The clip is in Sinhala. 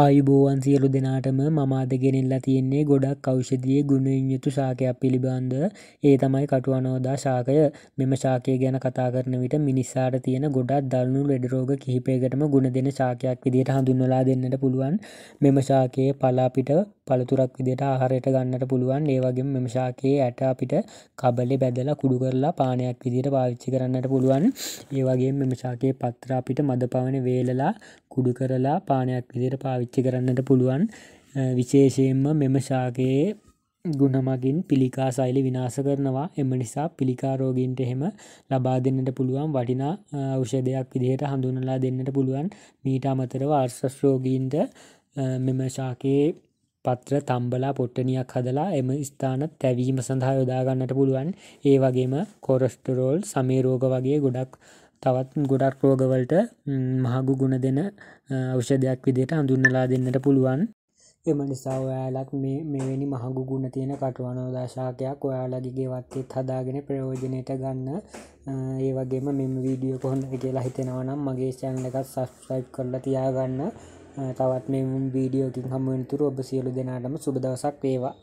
ආයුබෝවන් සියලු දෙනාටම මමාදගෙනෙල්ලා තියෙන්නේ ගොඩක් කෞෂධිය ගුණින් යුතු ශාකයක් පිළිබඳ ඒ තමයි කටුවනෝදා ශාකය මෙම ශාකය ගැන කතා කරන විට මිනිස්සාට තියෙන ගොඩක් දල්නු ලෙඩරෝග කිහිපයකටම ගුණ දෙන ශාකයක් විදිට හඳුන්වලා දෙන්නට පුළුවන් මෙම ශාකයේ පලාපිට පළතුරක් විදිට ආහාරයට ගන්නට පුළුවන් ඒවගේ මෙම ශාකයේ ඇට අපිට කබලෙ බැදලා කුඩු කරලා පානයක් විදිට පාවිච්චි කරන්නට පුළුවන් ඒවගේ මෙම ශාකයේ පත්‍රාපිට මද පවන වේලලා කුඩු කරලා පානයක් විදිට පාවි පාවිච්චි කරන්නට පුළුවන් විශේෂයෙන්ම මෙම ශාකයේ ගුණමගින් පිළිකා සෛලි විනාස කරනවා එම නිසා පිළිකාරෝගීන්ට එහෙම ලබා දෙන්නට පුළුවන් වටිනා අවෂදයක් විදිහට හඳුනලා දෙන්නට පුළුවන් මීට අමතර වාර්ශස්රෝගීන්ට මෙම ශාකයේ පත්‍ර තම්බලා පොට්ටනියක් හදලා එම ස්ථාන තැවීම සඳහා යොදාගන්නට පුළුවන් ඒ වගේම කොරස්ටරෝල් සමේරෝග වගේ ගොඩක් තවත් ගොඩක් රෝගවලට මහගු ගුණ දෙන ඖෂධයක් විදියට හඳුන්නලා දෙන්නට පුළුවන් එම නිසා ඔයාලක් මේ මෙවැනි මහගු ගුණ තියෙන කටුවනෝදාශාකයක් ඔයාලගේ වත්තෙත් හදාගෙන ප්‍රයෝජනයට ගන්න ඒ වගේම මෙම වීඩියෝ කොහොඳ කියලා හිතෙනවනම් මගේ චැනල එකත් සස්්‍රයිබ් කරලා තියාගන්න තවත් මෙම වීඩියෝකින් හමුවන්තුර ඔබ සියලු දෙනාටම සුබදවසක් වේවා